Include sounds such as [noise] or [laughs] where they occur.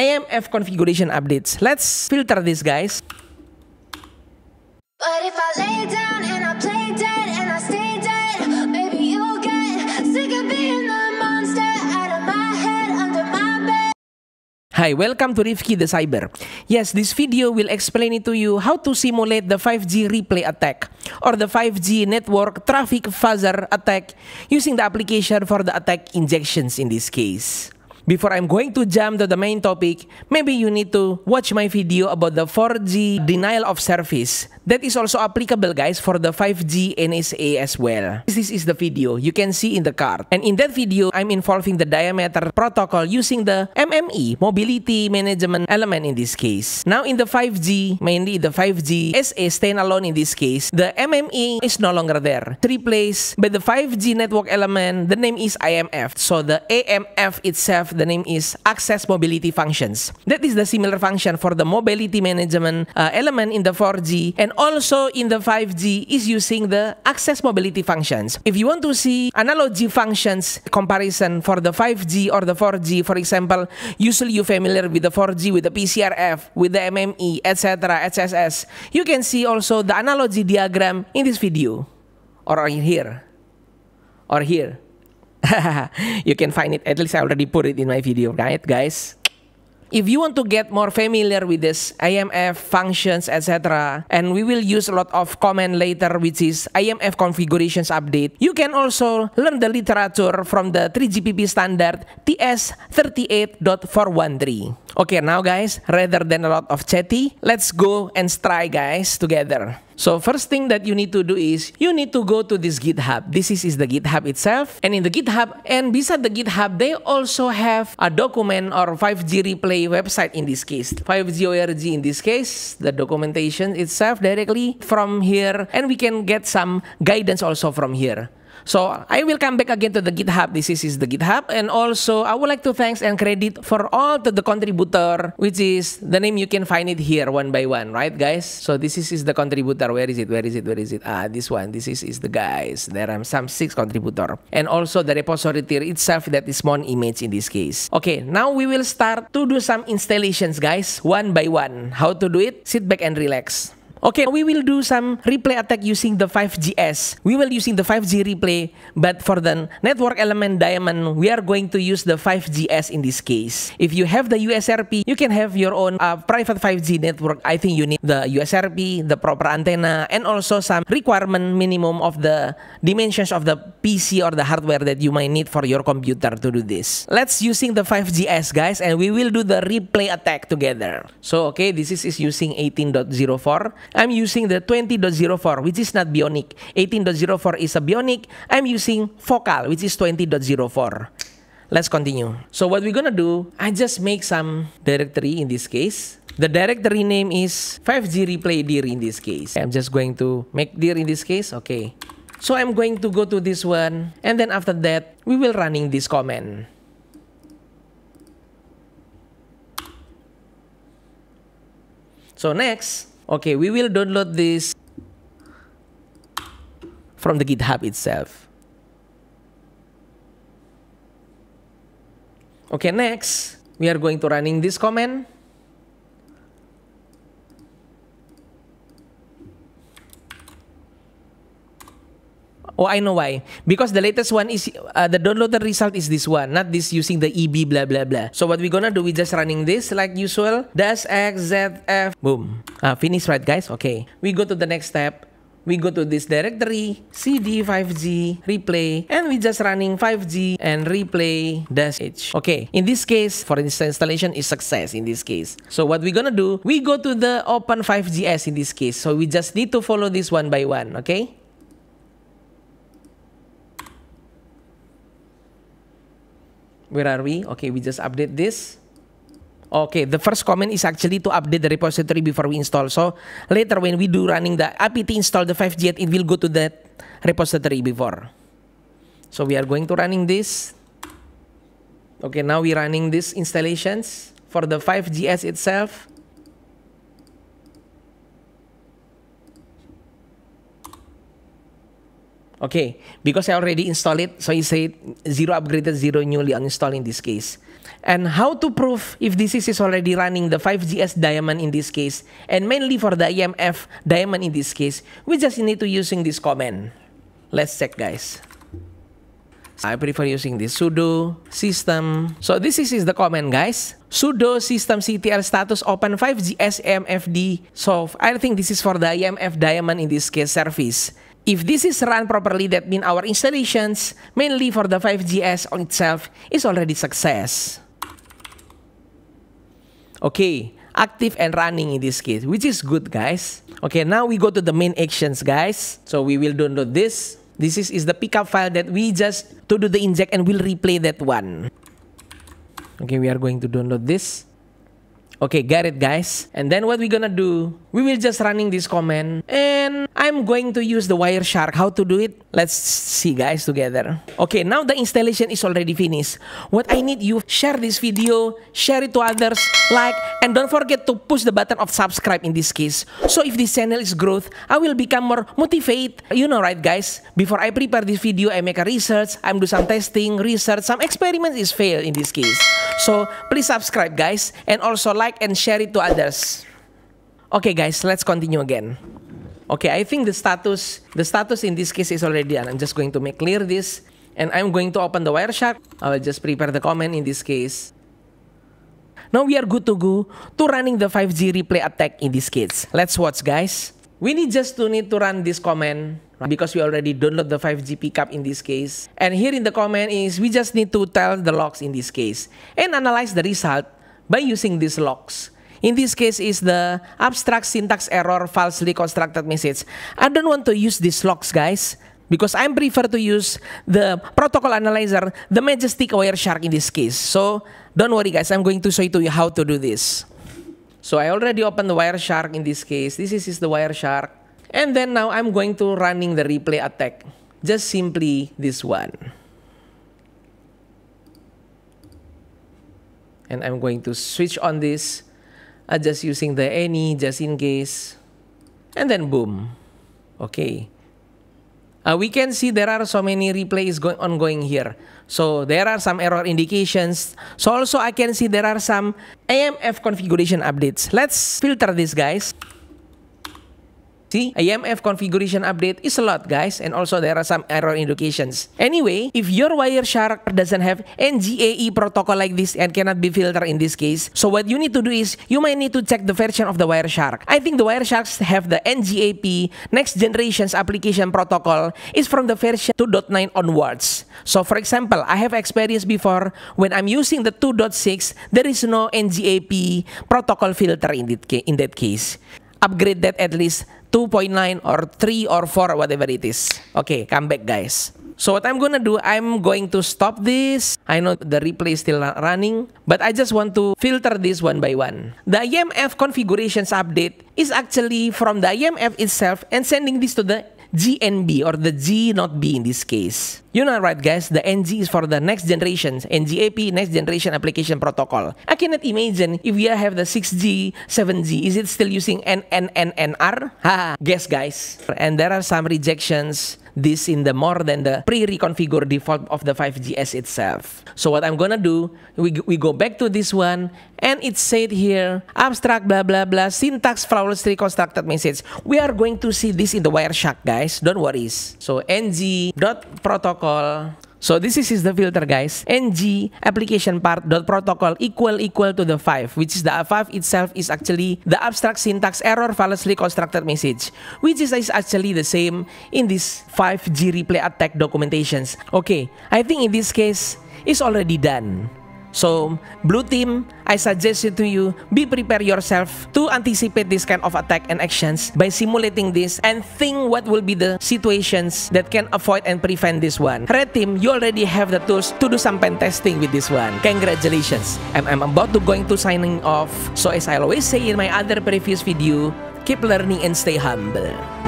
AMF configuration updates. Let's filter this, guys. Hi, welcome to Rifki the Cyber. Yes, this video will explain it to you how to simulate the 5G replay attack or the 5G network traffic fuzzer attack using the application for the attack injections in this case. Before I'm going to jump to the main topic, maybe you need to watch my video about the 4G denial of service. That is also applicable guys for the 5G NSA as well. This is the video you can see in the card. And in that video, I'm involving the diameter protocol using the MME, Mobility Management Element in this case. Now in the 5G, mainly the 5G SA standalone in this case, the MME is no longer there. replaced by the 5G network element, the name is IMF. So the AMF itself the name is Access Mobility Functions. That is the similar function for the mobility management uh, element in the 4G and also in the 5G is using the Access Mobility Functions. If you want to see analogy functions comparison for the 5G or the 4G, for example, usually you're familiar with the 4G, with the PCRF, with the MME, etc., HSS. You can see also the analogy diagram in this video or here or here. [laughs] you can find it. At least I already put it in my video, right, guys? If you want to get more familiar with this IMF functions, etc., and we will use a lot of comment later, which is IMF configurations update, you can also learn the literature from the 3GPP standard TS38.413. Okay, now guys, rather than a lot of chatty, let's go and try guys together. So first thing that you need to do is you need to go to this GitHub. This is, is the GitHub itself. And in the GitHub and beside the GitHub, they also have a document or 5G replay website in this case. 5G ORG in this case, the documentation itself directly from here. And we can get some guidance also from here. So I will come back again to the GitHub. This is, is the GitHub. And also, I would like to thanks and credit for all to the contributor, which is the name you can find it here one by one, right, guys? So this is, is the contributor. Where is it? Where is it? Where is it? Ah, this one. This is, is the guys. There are some six contributor. And also the repository tier itself that is mon image in this case. Okay, now we will start to do some installations, guys, one by one. How to do it? Sit back and relax. Okay, we will do some replay attack using the 5GS. We will using the 5G replay, but for the network element diamond, we are going to use the 5GS in this case. If you have the USRP, you can have your own uh, private 5G network. I think you need the USRP, the proper antenna, and also some requirement minimum of the dimensions of the PC or the hardware that you might need for your computer to do this. Let's using the 5GS, guys, and we will do the replay attack together. So, okay, this is, is using 18.04 I'm using the 20.04, which is not Bionic. 18.04 is a Bionic. I'm using Focal, which is 20.04. Let's continue. So what we're gonna do, I just make some directory in this case. The directory name is 5G replay dir in this case. I'm just going to make dir in this case. Okay. So I'm going to go to this one. And then after that, we will running this command. So next, Okay, we will download this from the GitHub itself. Okay, next, we are going to running this command. Oh, I know why. Because the latest one is uh, the downloaded result is this one, not this using the EB blah blah blah. So what we're gonna do, we just running this like usual. Dash XZF. Boom. Uh, finish right, guys? Okay. We go to the next step. We go to this directory, cd 5g replay, and we just running 5g and replay dash h. Okay, in this case, for this installation is success in this case. So what we're gonna do, we go to the open 5gs in this case. So we just need to follow this one by one, okay? where are we? Okay, we just update this. Okay, the first comment is actually to update the repository before we install. So later when we do running the apt install the 5G, it will go to that repository before. So we are going to running this. Okay, now we're running these installations for the 5GS itself. Okay, because I already installed it, so you say zero upgraded, zero newly uninstalled in this case. And how to prove if this is already running the 5GS diamond in this case, and mainly for the EMF diamond in this case, we just need to using this command. Let's check guys. I prefer using this sudo system. So this is, is the command guys. sudo systemctl status open 5GS EMFD. So I think this is for the EMF diamond in this case service. If this is run properly, that means our installations, mainly for the 5GS on itself, is already success. Okay, active and running in this case, which is good, guys. Okay, now we go to the main actions, guys. So we will download this. This is, is the pickup file that we just to do the inject and we'll replay that one. Okay, we are going to download this. Okay, got it, guys. And then what we're gonna do, we will just running this command and I'm going to use the Wireshark. How to do it? Let's see guys together. Okay, now the installation is already finished. What I need you, share this video, share it to others, like, and don't forget to push the button of subscribe in this case. So if this channel is growth, I will become more motivated. You know right guys, before I prepare this video, I make a research, I'm do some testing, research, some experiments is failed in this case. So please subscribe guys, and also like and share it to others. Okay guys, let's continue again. Okay, I think the status, the status in this case is already done. I'm just going to make clear this and I'm going to open the Wireshark. I will just prepare the comment in this case. Now we are good to go to running the 5G replay attack in this case. Let's watch guys. We need just to need to run this comment because we already download the 5G pickup in this case. And here in the comment is we just need to tell the logs in this case and analyze the result by using these logs. In this case is the abstract syntax error falsely constructed message. I don't want to use these logs, guys, because I prefer to use the protocol analyzer, the Majestic Wireshark in this case. So don't worry, guys. I'm going to show you to you how to do this. So I already opened the Wireshark in this case. This is, is the Wireshark. And then now I'm going to running the replay attack. Just simply this one. And I'm going to switch on this uh, just using the any just in case and then boom okay uh, we can see there are so many replays going ongoing here so there are some error indications so also i can see there are some amf configuration updates let's filter this guys See, IMF configuration update is a lot guys and also there are some error indications. Anyway, if your Wireshark doesn't have NGAE protocol like this and cannot be filtered in this case, so what you need to do is you might need to check the version of the Wireshark. I think the Wiresharks have the NGAP Next Generations Application Protocol is from the version 2.9 onwards. So for example, I have experienced before when I'm using the 2.6, there is no NGAP protocol filter in that case. Upgrade that at least 2.9 or 3 or 4 whatever it is. Okay, come back guys. So what I'm gonna do, I'm going to stop this. I know the replay is still running, but I just want to filter this one by one. The IMF configurations update is actually from the IMF itself and sending this to the GNB or the G not B in this case. You know right guys, the NG is for the next generation, NGAP, next generation application protocol. I cannot imagine if we have the 6G, 7G, is it still using NNNNR? [laughs] Ha, guess guys. And there are some rejections this in the more than the pre-reconfigure default of the 5GS itself. So what I'm gonna do, we, we go back to this one and it said here, abstract blah blah blah, syntax flawlessly constructed message. We are going to see this in the Wireshark guys, don't worry. So ng.protocol so this is the filter guys. Ng application part dot protocol equal equal to the 5 which is the 5 itself is actually the abstract syntax error falsely constructed message which is, is actually the same in this 5G replay attack documentations. Okay, I think in this case it's already done. So, blue team, I suggest it to you, be prepare yourself to anticipate this kind of attack and actions by simulating this and think what will be the situations that can avoid and prevent this one. Red team, you already have the tools to do some pen testing with this one. Congratulations. I'm, I'm about to going to signing off. So as I always say in my other previous video, keep learning and stay humble.